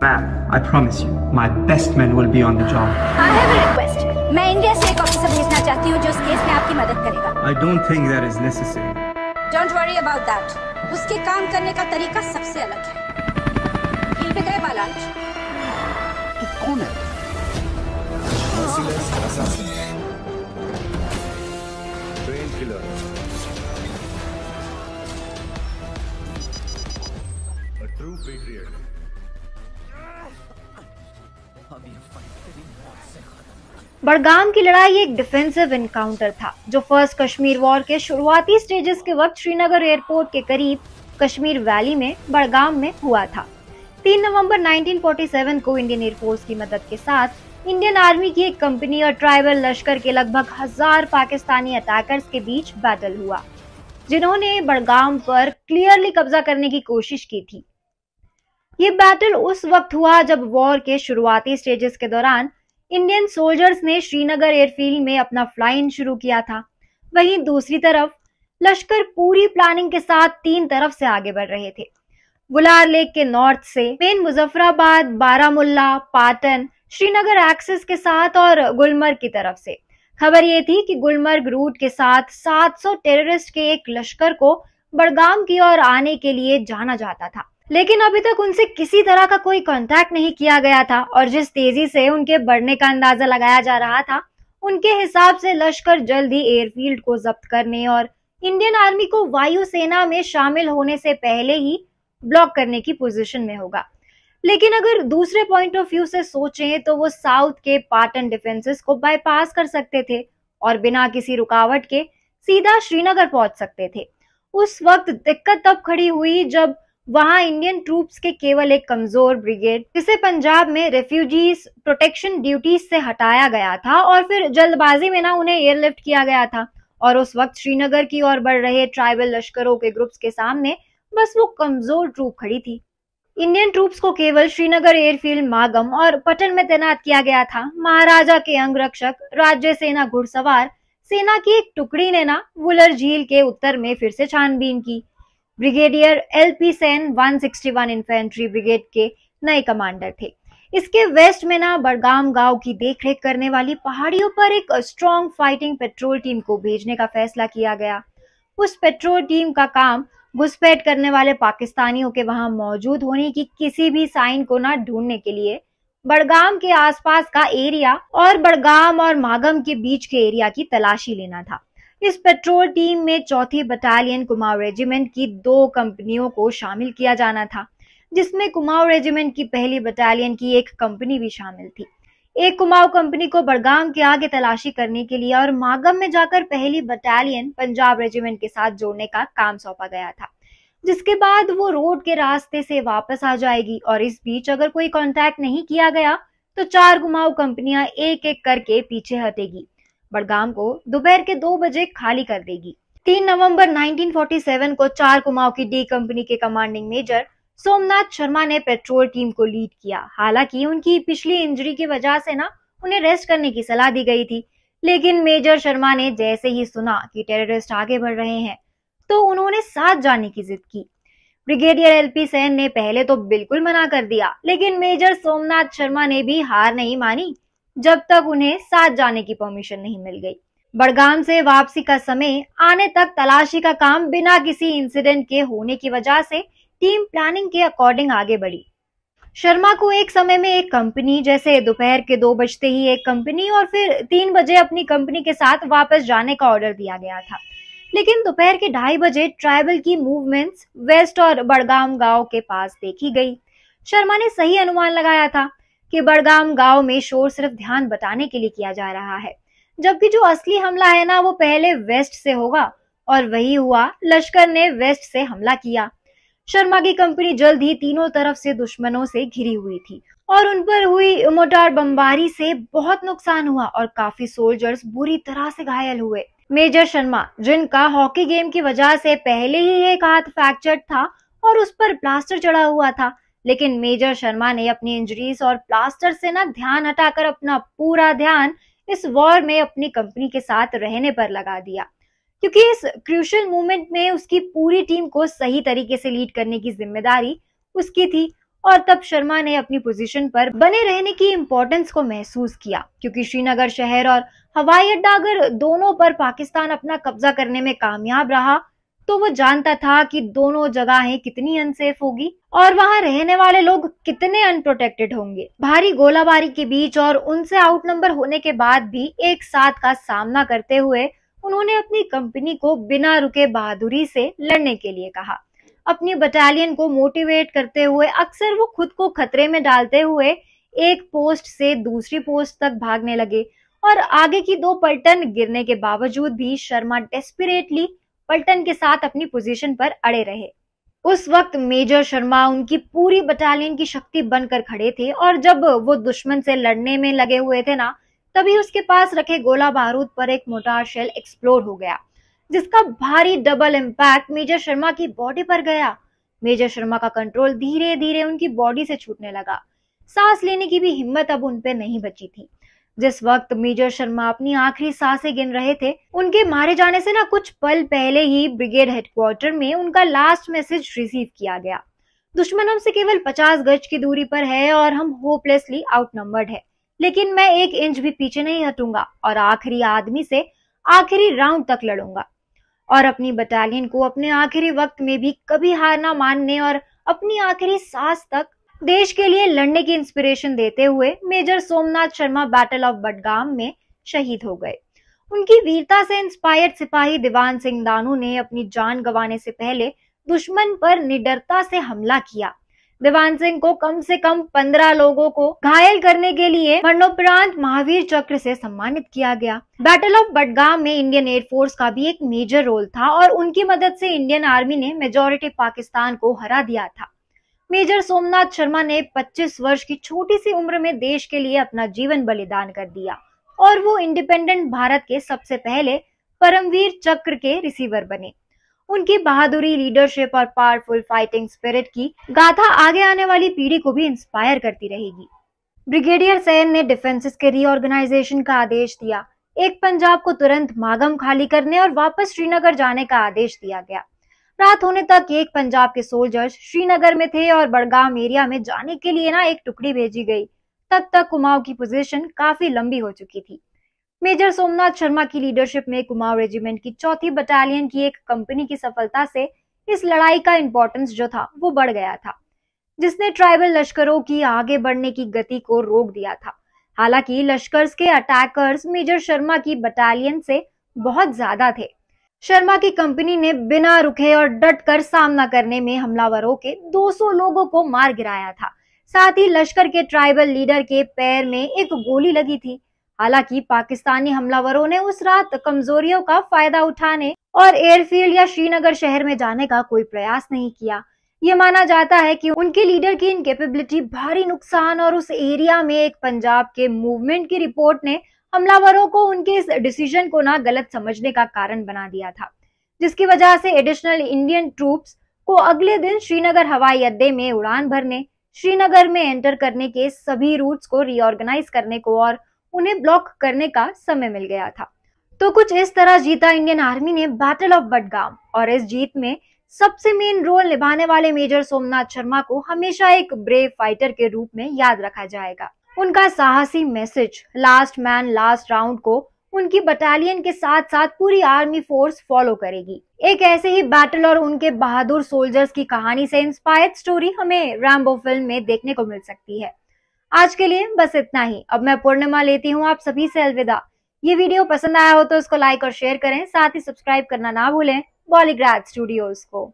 Ma'am, I promise you, my best men will be on the job. I have a request. मैं India से एक officer भेजना चाहती हूँ जो इस केस में आपकी मदद करेगा I don't think that is necessary don't worry about that उसके काम करने का तरीका सबसे अलग है ये भी गए बालाज तू तो कौन है train killer A true patriot. Budgam की लड़ाई एक डिफेंसिव इनकाउंटर था जो फर्स्ट कश्मीर वॉर के शुरुआती स्टेजेस के वक्त श्रीनगर एयरपोर्ट के करीब कश्मीर वैली में बड़गाम में हुआ था 3 नवंबर 1947 को इंडियन एयरफोर्स की मदद के साथ इंडियन आर्मी की एक कंपनी और ट्राइबल लश्कर के लगभग हजार पाकिस्तानी अटैकर्स के बीच बैटल हुआ जिन्होंने बड़गाम पर क्लियरली कब्जा करने की कोशिश की थी ये बैटल उस वक्त हुआ जब वॉर के शुरुआती स्टेजेस के दौरान इंडियन सोल्जर्स ने श्रीनगर एयरफील्ड में अपना फ्लाइंग शुरू किया था वहीं दूसरी तरफ लश्कर पूरी प्लानिंग के साथ तीन तरफ से आगे बढ़ रहे थे बुलार लेक के नॉर्थ से मेन मुजफ्फराबाद बारामुल्ला पाटन श्रीनगर एक्सेस के साथ और गुलमर्ग की तरफ से खबर ये थी कि गुलमर्ग रूट के साथ 700 टेररिस्ट के एक लश्कर को बड़गाम की ओर आने के लिए जाना जाता था लेकिन अभी तक उनसे किसी तरह का कोई कांटेक्ट नहीं किया गया था और जिस तेजी से उनके बढ़ने का अंदाजा लगाया जा रहा था उनके हिसाब से लश्कर जल्द ही एयरफील्ड को जब्त करने और इंडियन आर्मी को वायुसेना में शामिल होने से पहले ही ब्लॉक करने की पोजीशन में होगा लेकिन अगर दूसरे पॉइंट ऑफ व्यू से सोचें तो वो साउथ के पाटन डिफेंसेस को बाईपास कर सकते थे और बिना किसी रुकावट के सीधा श्रीनगर पहुंच सकते थे उस वक्त दिक्कत तब खड़ी हुई जब वहाँ इंडियन ट्रूप्स के केवल एक कमजोर ब्रिगेड जिसे पंजाब में रेफ्यूजीज प्रोटेक्शन ड्यूटीज से हटाया गया था और फिर जल्दबाजी में ना उन्हें एयरलिफ्ट किया गया था और उस वक्त श्रीनगर की ओर बढ़ रहे ट्राइबल लश्करों के ग्रुप्स के सामने बस वो कमजोर ट्रूप खड़ी थी इंडियन ट्रूप्स को केवल श्रीनगर एयरफील्ड मागम और पटन में तैनात किया गया था महाराजा के अंगरक्षक राज्य सेना घुड़सवार सेना की एक टुकड़ी ने ना वुलर झील के उत्तर में फिर से छानबीन की brigadier L P Sen one sixty one infantry brigade के नए कमांडर थे इसके वेस्ट में ना बड़गाम गांव की देखरेख करने वाली पहाड़ियों पर एक स्ट्रॉन्ग फाइटिंग पेट्रोल टीम को भेजने का फैसला किया गया उस पेट्रोल टीम का काम घुसपैठ करने वाले पाकिस्तानियों के वहां मौजूद होने की किसी भी साइन को ना ढूंढने के लिए बड़गाम के आसपास का एरिया और बड़गाम और मागम के बीच के एरिया की तलाशी लेना था इस पेट्रोल टीम में चौथी बटालियन कुमाऊं रेजिमेंट की दो कंपनियों को शामिल किया जाना था जिसमें कुमाऊं रेजिमेंट की पहली बटालियन की एक कंपनी भी शामिल थी एक कुमाऊं कंपनी को बड़गाम के आगे तलाशी करने के लिए और मागम में जाकर पहली बटालियन पंजाब रेजिमेंट के साथ जोड़ने का काम सौंपा गया था जिसके बाद वो रोड के रास्ते से वापस आ जाएगी और इस बीच अगर कोई कांटेक्ट नहीं किया गया तो चार कुमाऊं कंपनियां एक एक करके पीछे हटेगी बड़गाम को दोपहर के दो बजे खाली कर देगी तीन नवंबर 1947 को चार कुमाऊं की डी कंपनी के कमांडिंग मेजर सोमनाथ शर्मा ने पेट्रोल टीम को लीड किया हालांकि उनकी पिछली इंजरी की वजह से ना उन्हें रेस्ट करने की सलाह दी गई थी लेकिन मेजर शर्मा ने जैसे ही सुना कि टेररिस्ट आगे बढ़ रहे हैं तो उन्होंने साथ जाने की जिद की ब्रिगेडियर पी सेन ने पहले तो बिल्कुल मना कर दिया लेकिन मेजर सोमनाथ शर्मा ने भी हार नहीं मानी जब तक उन्हें साथ जाने की परमिशन नहीं मिल गई बड़गाम से वापसी का समय आने तक तलाशी का काम बिना किसी इंसिडेंट के होने की वजह से टीम प्लानिंग के अकॉर्डिंग आगे बढ़ी शर्मा को एक समय में एक कंपनी जैसे दोपहर के दो बजते ही एक कंपनी और फिर तीन बजे अपनी कंपनी के साथ वापस जाने का ऑर्डर दिया गया था लेकिन दोपहर के ढाई बजे ट्राइबल की मूवमेंट्स वेस्ट और बड़गाम गांव के पास देखी गई शर्मा ने सही अनुमान लगाया था कि बड़गाम गांव में शोर सिर्फ ध्यान बताने के लिए किया जा रहा है जबकि जो असली हमला है ना वो पहले वेस्ट से होगा और वही हुआ लश्कर ने वेस्ट से हमला किया शर्मा की कंपनी जल्द ही तीनों तरफ से दुश्मनों से घिरी हुई थी और उन पर हुई मोटार बमबारी से बहुत नुकसान हुआ और काफी सोल्जर्स बुरी तरह से घायल हुए मेजर शर्मा जिनका हॉकी गेम की वजह से पहले ही एक हाथ फ्रैक्चर्ड था और उस पर प्लास्टर चढ़ा हुआ था लेकिन मेजर शर्मा ने अपनी इंजरीज और प्लास्टर से ना ध्यान हटाकर अपना पूरा ध्यान इस वॉर में अपनी कंपनी के साथ रहने पर लगा दिया क्योंकि इस क्रूशल मोमेंट में उसकी पूरी टीम को सही तरीके से लीड करने की जिम्मेदारी उसकी थी और तब शर्मा ने अपनी पोजीशन पर बने रहने की इम्पोर्टेंस को महसूस किया क्योंकि श्रीनगर शहर और हवाई अड्डा अगर दोनों पर पाकिस्तान अपना कब्जा करने में कामयाब रहा तो वो जानता था कि दोनों जगहें कितनी अनसेफ होगी और वहाँ रहने वाले लोग कितने अनप्रोटेक्टेड होंगे भारी गोलाबारी के बीच और उनसे आउट नंबर होने के बाद भी एक साथ का सामना करते हुए उन्होंने अपनी कंपनी को बिना रुके बहादुरी से लड़ने के लिए कहा अपनी बटालियन को मोटिवेट करते हुए अक्सर वो खुद को खतरे में डालते हुए एक पोस्ट से दूसरी पोस्ट तक भागने लगे और आगे की दो पलटन गिरने के बावजूद भी शर्मा डेस्परेटली पलटन के साथ अपनी पोजीशन पर अड़े रहे उस वक्त मेजर शर्मा उनकी पूरी बटालियन की शक्ति बनकर खड़े थे और जब वो दुश्मन से लड़ने में लगे हुए थे ना तभी उसके पास रखे गोला बारूद पर एक मोटार शेल एक्सप्लोर हो गया जिसका भारी डबल इम्पैक्ट मेजर शर्मा की बॉडी पर गया मेजर शर्मा का कंट्रोल धीरे धीरे उनकी बॉडी से छूटने लगा सांस लेने की भी हिम्मत अब उनपे नहीं बची थी जिस वक्त मेजर शर्मा अपनी आखिरी सांसें गिन रहे थे उनके मारे जाने से ना कुछ पल पहले ही ब्रिगेड हेडक्वार्टर में उनका लास्ट मैसेज रिसीव किया गया दुश्मन हमसे केवल 50 गज की दूरी पर है और हम होपलेसली आउट नंबर्ड है लेकिन मैं एक इंच भी पीछे नहीं हटूंगा और आखिरी आदमी से आखिरी राउंड तक लड़ूंगा और अपनी बटालियन को अपने आखिरी वक्त में भी कभी हार ना मानने और अपनी आखिरी सांस तक देश के लिए लड़ने की इंस्पिरेशन देते हुए major Somnath Sharma battle of Budgam में शहीद हो गए उनकी वीरता से इंस्पायर्ड सिपाही दीवान सिंह दानू ने अपनी जान गंवाने से पहले दुश्मन पर निडरता से हमला किया दीवान सिंह को कम से कम पंद्रह लोगों को घायल करने के लिए मरणोपरांत महावीर चक्र से सम्मानित किया गया बैटल ऑफ बडगाम में इंडियन एयरफोर्स का भी एक मेजर रोल था और उनकी मदद से इंडियन आर्मी ने मेजोरिटी पाकिस्तान को हरा दिया था मेजर सोमनाथ शर्मा ने 25 वर्ष की छोटी सी उम्र में देश के लिए अपना जीवन बलिदान कर दिया और वो इंडिपेंडेंट भारत के सबसे पहले परमवीर चक्र के रिसीवर बने उनकी बहादुरी लीडरशिप और पावरफुल फाइटिंग स्पिरिट की गाथा आगे आने वाली पीढ़ी को भी इंस्पायर करती रहेगी ब्रिगेडियर सैन ने डिफेंसिस के रीऑर्गेनाइजेशन का आदेश दिया एक पंजाब को तुरंत मागम खाली करने और वापस श्रीनगर जाने का आदेश दिया गया रात होने तक एक पंजाब के सोल्जर्स श्रीनगर में थे और बड़गाम एरिया में जाने के लिए ना एक टुकड़ी भेजी गई तब तक कुमाऊं की पोजीशन काफी लंबी हो चुकी थी मेजर सोमनाथ शर्मा की लीडरशिप में कुमाऊं रेजिमेंट की चौथी बटालियन की एक कंपनी की सफलता से इस लड़ाई का इम्पोर्टेंस जो था वो बढ़ गया था जिसने ट्राइबल लश्करों की आगे बढ़ने की गति को रोक दिया था हालांकि लश्कर के अटैकर्स मेजर शर्मा की बटालियन से बहुत ज्यादा थे शर्मा की कंपनी ने बिना रुके और डट कर सामना करने में हमलावरों के 200 लोगों को मार गिराया था साथ ही लश्कर के ट्राइबल लीडर के पैर में एक गोली लगी थी हालांकि पाकिस्तानी हमलावरों ने उस रात कमजोरियों का फायदा उठाने और एयरफील्ड या श्रीनगर शहर में जाने का कोई प्रयास नहीं किया ये माना जाता है कि उनके लीडर की इनकेपेबिलिटी भारी नुकसान और उस एरिया में एक पंजाब के मूवमेंट की रिपोर्ट ने हमलावरों को उनके इस डिसीजन को ना गलत समझने का कारण बना दिया था जिसकी वजह से एडिशनल इंडियन ट्रूप्स को अगले दिन श्रीनगर हवाई अड्डे में उड़ान भरने श्रीनगर में एंटर करने के सभी रूट्स को रिओर्गेनाइज करने को और उन्हें ब्लॉक करने का समय मिल गया था तो कुछ इस तरह जीता इंडियन आर्मी ने बैटल ऑफ बडगाम और इस जीत में सबसे मेन रोल निभाने वाले मेजर सोमनाथ शर्मा को हमेशा एक ब्रेव फाइटर के रूप में याद रखा जाएगा उनका साहसी message last man last round को उनकी बटालियन के साथ साथ पूरी आर्मी फोर्स फॉलो करेगी एक ऐसे ही बैटल और उनके बहादुर सोल्जर्स की कहानी से इंस्पायर्ड स्टोरी हमें रैम्बो फिल्म में देखने को मिल सकती है आज के लिए बस इतना ही अब मैं पूर्णिमा लेती हूँ आप सभी से अलविदा ये वीडियो पसंद आया हो तो इसको लाइक और शेयर करें साथ ही सब्सक्राइब करना ना भूलें बॉलीग्राज स्टूडियोज को